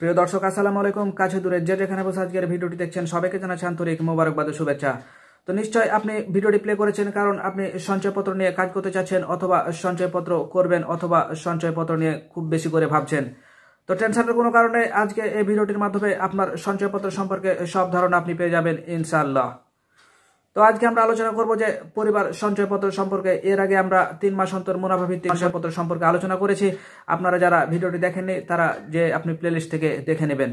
প্রিয় দর্শক আসসালামু আলাইকুম কাছে দূরে যে যেখানে বসে আজকের ভিডিওটি দেখছেন সবাইকে জানাচ্ছি আন্তরিক মোবারকবাদ শুভেচ্ছা তো নিশ্চয় আপনি ভিডিওটি প্লে করেছেন কারণ আপনি সঞ্চয়পত্র নিয়ে কাজ করতে চাচ্ছেন অথবা সঞ্চয়পত্র করবেন অথবা সঞ্চয়পত্র নিয়ে খুব বেশি করে ভাবছেন তো টেনশনের কোনো কারণে আজকে এই ভিডিওটির মাধ্যমে আপনার সঞ্চয়পত্র সম্পর্কে সব ধারণা আপনি পেয়ে যাবেন ইনশাআল্লাহ তো আজকে আমরা আলোচনা করব যে পরিবার সঞ্চয়পত্র সম্পর্কে এর আগে আমরা তিন মাস অন্তর মুনাফা ভিত্তিক সঞ্চয়পত্র সম্পর্কে আলোচনা করেছি আপনারা যারা ভিডিওটি দেখেননি তারা যে আপনি প্লেলিস্ট থেকে দেখে নেবেন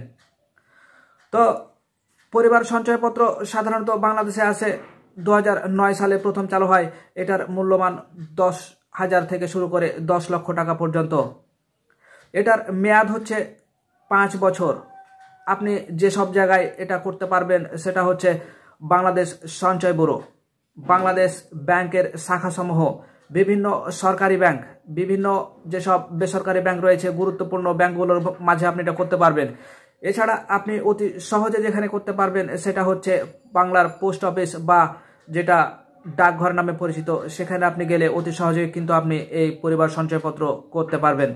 তো পরিবার সঞ্চয়পত্র সাধারণত বাংলাদেশে আছে দু সালে প্রথম চালু হয় এটার মূল্যমান দশ হাজার থেকে শুরু করে দশ লক্ষ টাকা পর্যন্ত এটার মেয়াদ হচ্ছে পাঁচ বছর আপনি যেসব জায়গায় এটা করতে পারবেন সেটা হচ্ছে বাংলাদেশ সঞ্চয় ব্যুরো বাংলাদেশ ব্যাংকের শাখাসমূহ বিভিন্ন সরকারি ব্যাংক বিভিন্ন যেসব বেসরকারি ব্যাংক রয়েছে গুরুত্বপূর্ণ ব্যাংকগুলোর মাঝে আপনি এটা করতে পারবেন এছাড়া আপনি অতি সহজে যেখানে করতে পারবেন সেটা হচ্ছে বাংলার পোস্ট অফিস বা যেটা ডাকঘর নামে পরিচিত সেখানে আপনি গেলে অতি সহজে কিন্তু আপনি এই পরিবার সঞ্চয়পত্র করতে পারবেন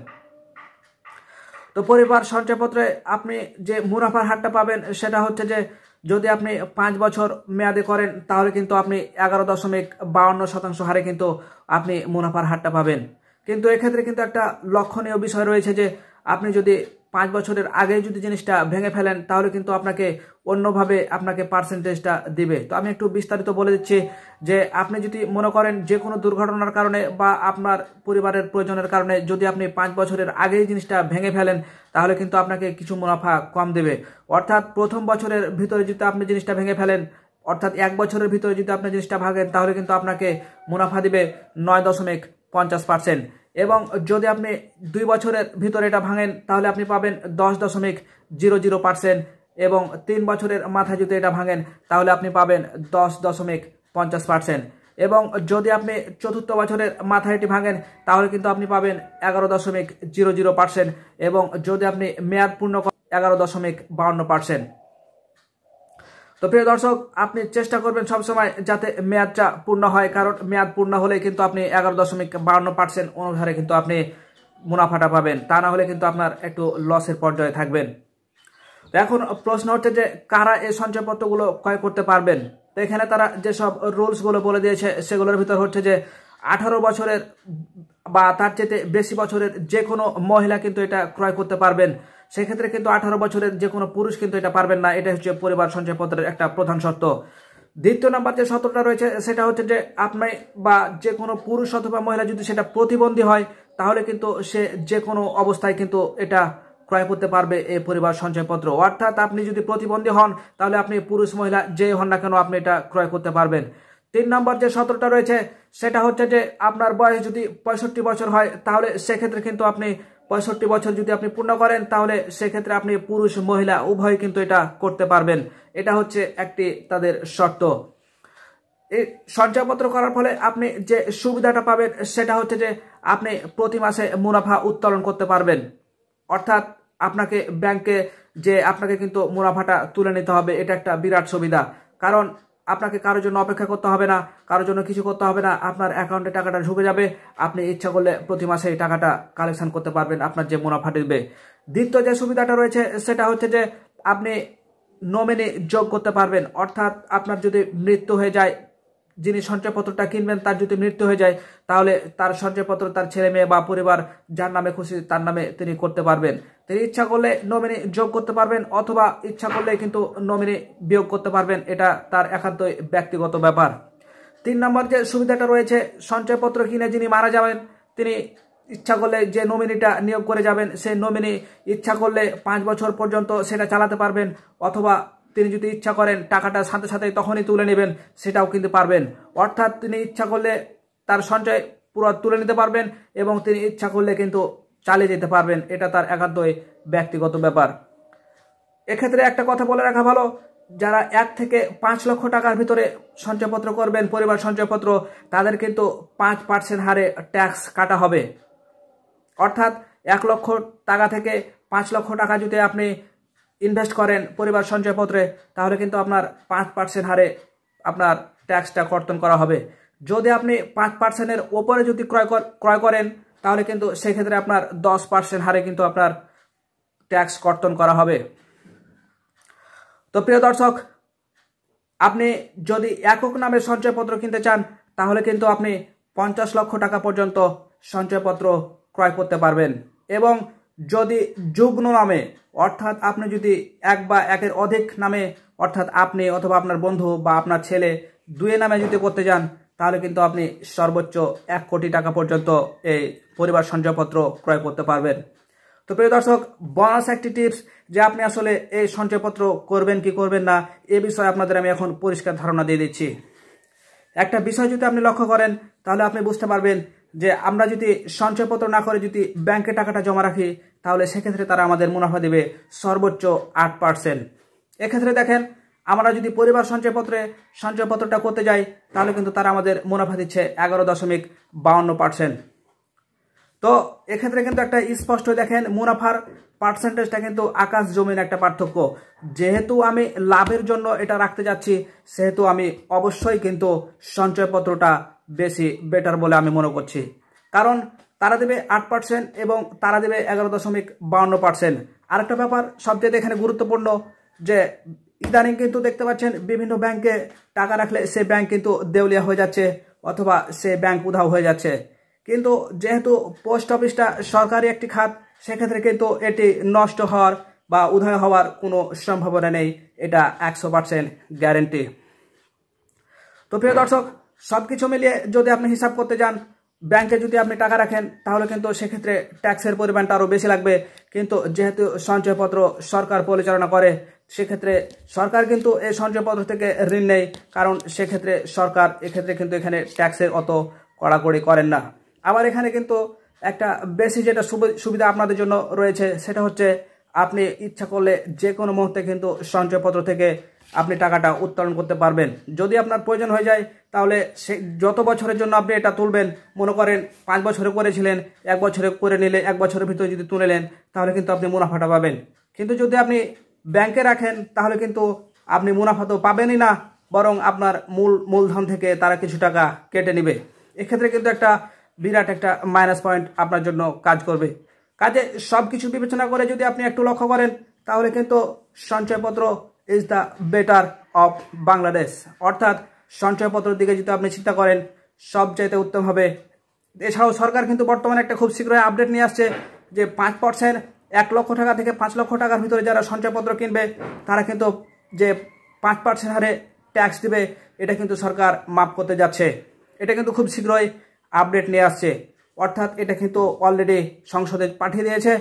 তো পরিবার সঞ্চয়পত্রে আপনি যে মুনাফার হারটা পাবেন সেটা হচ্ছে যে যদি আপনি পাঁচ বছর মেয়াদে করেন তাহলে কিন্তু আপনি এগারো দশমিক বাউন্ন শতাংশ হারে কিন্তু আপনি মুনাফার হারটা পাবেন কিন্তু এক্ষেত্রে কিন্তু একটা লক্ষণীয় বিষয় রয়েছে যে আপনি যদি পাঁচ বছরের আগে যদি জিনিসটা ভেঙে ফেলেন তাহলে কিন্তু আপনাকে অন্যভাবে আপনাকে পার্সেন্টেজটা দিবে তো আমি একটু বিস্তারিত বলে দিচ্ছি যে আপনি যদি মনে করেন যে কোনো দুর্ঘটনার কারণে বা আপনার পরিবারের প্রয়োজনের কারণে যদি আপনি পাঁচ বছরের আগেই জিনিসটা ভেঙে ফেলেন তাহলে কিন্তু আপনাকে কিছু মুনাফা কম দেবে অর্থাৎ প্রথম বছরের ভিতরে যদি আপনি জিনিসটা ভেঙে ফেলেন অর্থাৎ এক বছরের ভিতরে যদি আপনি জিনিসটা ভাগেন তাহলে কিন্তু আপনাকে মুনাফা দিবে নয় দশমিক পঞ্চাশ পার্সেন্ট এবং যদি আপনি দুই বছরের ভিতরে এটা ভাঙেন তাহলে আপনি পাবেন দশ দশমিক জিরো জিরো পার্সেন্ট এবং তিন বছরের মাথায় যদি এটা ভাঙেন তাহলে আপনি পাবেন দশ দশমিক পঞ্চাশ পার্সেন্ট এবং যদি আপনি চতুর্থ বছরের মাথায় এটি ভাঙেন তাহলে কিন্তু আপনি পাবেন এগারো দশমিক জিরো জিরো পার্সেন্ট এবং যদি আপনি মেয়াদ পূর্ণ এগারো দশমিক বাউন্ন পার্সেন্ট তো প্রিয় দর্শক আপনি চেষ্টা করবেন সবসময় যাতে মেয়াদটা পূর্ণ হয় কারণ মেয়াদ পূর্ণ হলে কিন্তু আপনি এগারো দশমিক বাহান্ন পার্সেন্ট অনুসারে কিন্তু আপনি মুনাফাটা পাবেন তা না হলে কিন্তু আপনার একটু লসের পর্যায়ে থাকবেন তো এখন প্রশ্ন হচ্ছে যে কারা এই সঞ্চয়পত্রগুলো ক্রয় করতে পারবেন তো এখানে তারা যেসব রুলসগুলো বলে দিয়েছে সেগুলোর ভিতর হচ্ছে যে আঠারো বছরের বা তার চেয়ে বেশি বছরের যে কোনো মহিলা কিন্তু এটা ক্রয় করতে পারবেন সেক্ষেত্রে কিন্তু আঠারো বছরের যে কোনো পুরুষ কিন্তু এটা পারবেন না এটা হচ্ছে পরিবার সঞ্চয়পত্রের একটা প্রধান শর্ত দ্বিতীয় নাম্বার যে শর্তটা রয়েছে সেটা হচ্ছে যে আপনি বা যে কোনো পুরুষ অথবা মহিলা যদি সেটা প্রতিবন্ধী হয় তাহলে কিন্তু সে যে কোনো অবস্থায় কিন্তু এটা ক্রয় করতে পারবে এই পরিবার সঞ্চয়পত্র অর্থাৎ আপনি যদি প্রতিবন্ধী হন তাহলে আপনি পুরুষ মহিলা যে হন না কেন আপনি এটা ক্রয় করতে পারবেন তিন নম্বর যে শর্তটা রয়েছে সেটা হচ্ছে যে আপনার বয়স যদি পঁয়ষট্টি বছর হয় তাহলে সেক্ষেত্রে কিন্তু আপনি পঁয়ষট্টি বছর যদি আপনি পূর্ণ করেন তাহলে সেক্ষেত্রে আপনি পুরুষ মহিলা উভয় কিন্তু এটা করতে পারবেন এটা হচ্ছে একটি তাদের শর্ত এই শর্যাপত্র করার ফলে আপনি যে সুবিধাটা পাবেন সেটা হচ্ছে যে আপনি প্রতি মাসে মুনাফা উত্তোলন করতে পারবেন অর্থাৎ আপনাকে ব্যাংকে যে আপনাকে কিন্তু মুনাফাটা তুলে নিতে হবে এটা একটা বিরাট সুবিধা কারণ আপনাকে কারোর জন্য অপেক্ষা করতে হবে না কারোর জন্য কিছু করতে হবে না আপনার অ্যাকাউন্টে টাকাটা ঢুকে যাবে আপনি ইচ্ছা করলে প্রতি মাসে এই টাকাটা কালেকশন করতে পারবেন আপনার যে মুনাফা ঢুকবে দ্বিতীয় যে সুবিধাটা রয়েছে সেটা হচ্ছে যে আপনি নমিনি যোগ করতে পারবেন অর্থাৎ আপনার যদি মৃত্যু হয়ে যায় যিনি সঞ্চয়পত্রটা কিনবেন তার যদি মৃত্যু হয়ে যায় তাহলে তার সঞ্চয়পত্র তার ছেলে মেয়ে বা পরিবার যার নামে খুশি তার নামে তিনি করতে পারবেন তিনি ইচ্ছা করলে নমিনি যোগ করতে পারবেন অথবা ইচ্ছা করলে কিন্তু নমিনি বিয়োগ করতে পারবেন এটা তার একান্তই ব্যক্তিগত ব্যাপার তিন নম্বর যে সুবিধাটা রয়েছে সঞ্চয়পত্র কিনে যিনি মারা যাবেন তিনি ইচ্ছা করলে যে নমিনিটা নিয়োগ করে যাবেন সেই নমিনি ইচ্ছা করলে পাঁচ বছর পর্যন্ত সেটা চালাতে পারবেন অথবা তিনি যদি ইচ্ছা করেন টাকাটা সাথে সাথে তখনই তুলে নেবেন সেটাও কিন্তু পারবেন অর্থাৎ তিনি ইচ্ছা করলে তার সঞ্চয় পুরো তুলে নিতে পারবেন এবং তিনি ইচ্ছা করলে কিন্তু চালিয়ে যেতে পারবেন এটা তার একান্তই ব্যক্তিগত ব্যাপার এক্ষেত্রে একটা কথা বলে রাখা ভালো যারা এক থেকে পাঁচ লক্ষ টাকার ভিতরে সঞ্চয়পত্র করবেন পরিবার সঞ্চয়পত্র তাদের কিন্তু পাঁচ পার্সেন্ট হারে ট্যাক্স কাটা হবে অর্থাৎ এক লক্ষ টাকা থেকে পাঁচ লক্ষ টাকা যদি আপনি ইনভেস্ট করেন পরিবার সঞ্চয়পত্রে তাহলে কিন্তু আপনার পাঁচ পার্সেন্ট হারে আপনার ট্যাক্সটা কর্তন করা হবে যদি আপনি পাঁচ পার্সেন্টের ওপরে যদি ক্রয় ক্রয় করেন তাহলে কিন্তু সেক্ষেত্রে আপনার দশ পার্সেন্ট হারে কিন্তু আপনার ট্যাক্স কর্তন করা হবে তো প্রিয় দর্শক আপনি যদি একক নামে সঞ্চয়পত্র কিনতে চান তাহলে কিন্তু আপনি পঞ্চাশ লক্ষ টাকা পর্যন্ত সঞ্চয়পত্র ক্রয় করতে পারবেন এবং যদি যুগ্ম নামে অর্থাৎ আপনি যদি এক বা একের অধিক নামে অর্থাৎ আপনি অথবা আপনার বন্ধু বা আপনার ছেলে দুয়ে নামে যদি করতে যান তাহলে কিন্তু আপনি সর্বোচ্চ এক কোটি টাকা পর্যন্ত এই পরিবার সঞ্চয়পত্র ক্রয় করতে পারবেন তো প্রিয় দর্শক বনাস একটি টিপস যে আপনি আসলে এই সঞ্চয়পত্র করবেন কি করবেন না এ বিষয়ে আপনাদের আমি এখন পরিষ্কার ধারণা দিয়ে দিচ্ছি একটা বিষয় যদি আপনি লক্ষ্য করেন তাহলে আপনি বুঝতে পারবেন যে আমরা যদি সঞ্চয়পত্র না করে যদি ব্যাংকে টাকাটা জমা রাখি তাহলে সেক্ষেত্রে তারা আমাদের মুনাফা দেবে সর্বোচ্চ আট পার্সেন্ট এক্ষেত্রে দেখেন আমরা যদি পরিবার সঞ্চয়পত্রে সঞ্চয়পত্রটা করতে যাই তাহলে কিন্তু তারা আমাদের মুনাফা দিচ্ছে এগারো দশমিক বাউন্ন পার্সেন্ট তো এক্ষেত্রে কিন্তু একটা স্পষ্ট দেখেন মুনাফার পার্সেন্টেজটা কিন্তু আকাশ জমিন একটা পার্থক্য যেহেতু আমি লাভের জন্য এটা রাখতে যাচ্ছি সেহেতু আমি অবশ্যই কিন্তু সঞ্চয়পত্রটা বেশি বেটার বলে আমি মনে করছি কারণ তারা দেবে আট পার্সেন্ট এবং তারা দেবে এগারো দশমিক বাউন্ন পার্সেন্ট আরেকটা ব্যাপার সবচেয়ে এখানে গুরুত্বপূর্ণ যে ইদানিং কিন্তু দেখতে পাচ্ছেন বিভিন্ন ব্যাংকে টাকা রাখলে সে ব্যাংক কিন্তু দেউলিয়া হয়ে যাচ্ছে অথবা সে ব্যাংক উধাও হয়ে যাচ্ছে কিন্তু যেহেতু পোস্ট অফিসটা সরকারি একটি খাত সেক্ষেত্রে কিন্তু এটি নষ্ট হওয়ার বা উদয় হওয়ার কোনো সম্ভাবনা নেই এটা একশো পার্সেন্ট গ্যারেন্টি তো প্রিয় দর্শক সব কিছু মিলিয়ে যদি আপনি হিসাব করতে যান ব্যাংকে যদি আপনি টাকা রাখেন তাহলে কিন্তু সেক্ষেত্রে ট্যাক্সের পরিমাণটা আরও বেশি লাগবে কিন্তু যেহেতু সঞ্চয়পত্র সরকার পরিচালনা করে সেক্ষেত্রে সরকার কিন্তু এই সঞ্চয়পত্র থেকে ঋণ নেই কারণ সেক্ষেত্রে সরকার এক্ষেত্রে কিন্তু এখানে ট্যাক্সের অত কড়াকড়ি করেন না আবার এখানে কিন্তু একটা বেশি যেটা সুবিধা আপনাদের জন্য রয়েছে সেটা হচ্ছে আপনি ইচ্ছা করলে যে কোনো মুহূর্তে কিন্তু সঞ্চয়পত্র থেকে আপনি টাকাটা উত্তোলন করতে পারবেন যদি আপনার প্রয়োজন হয়ে যায় তাহলে সে যত বছরের জন্য আপনি এটা তুলবেন মনে করেন পাঁচ বছরে করেছিলেন এক বছরে করে নিলে এক বছরের ভিতরে যদি তুলে নেন তাহলে কিন্তু আপনি মুনাফাটা পাবেন কিন্তু যদি আপনি ব্যাংকে রাখেন তাহলে কিন্তু আপনি মুনাফা তো পাবেনই না বরং আপনার মূল মূলধন থেকে তারা কিছু টাকা কেটে নেবে এক্ষেত্রে কিন্তু একটা বিরাট একটা মাইনাস পয়েন্ট আপনার জন্য কাজ করবে কাজে সব কিছু বিবেচনা করে যদি আপনি একটু লক্ষ্য করেন তাহলে কিন্তু সঞ্চয়পত্র is the better of Bangladesh অর্থাৎ সঞ্চয়পত্রের দিকে যদি আপনি চিন্তা করেন সবচাইতে উত্তম হবে এছাড়াও সরকার কিন্তু বর্তমানে একটা খুব শীঘ্রই আপডেট নিয়ে আসছে যে পাঁচ পার্সেন্ট এক লক্ষ টাকা থেকে পাঁচ লক্ষ টাকার ভিতরে যারা সঞ্চয়পত্র কিনবে তারা কিন্তু যে পাঁচ পার্সেন্ট হারে ট্যাক্স দিবে এটা কিন্তু সরকার মাফ করতে যাচ্ছে এটা কিন্তু খুব শীঘ্রই আপডেট নিয়ে আসছে অর্থাৎ এটা কিন্তু অলরেডি সংসদে পাঠিয়ে দিয়েছে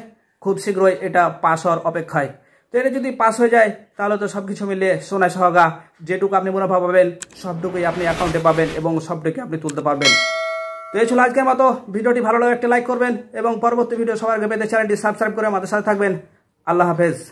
খুব শীঘ্রই এটা পাস হওয়ার অপেক্ষায় তো এটা যদি পাস হয়ে যায় তাহলে তো সব কিছু মিলিয়ে সোনায় সহগা যেটুকু আপনি মুনাফা পাবেন সবটুকুই আপনি অ্যাকাউন্টে পাবেন এবং সবটুকুই আপনি তুলতে পারবেন তো এই ছিল আজকের মতো ভিডিওটি ভালো লাগে একটা লাইক করবেন এবং পরবর্তী ভিডিও সবার আগে পেতে চ্যানেলটি সাবস্ক্রাইব করে আমাদের সাথে থাকবেন আল্লাহ হাফেজ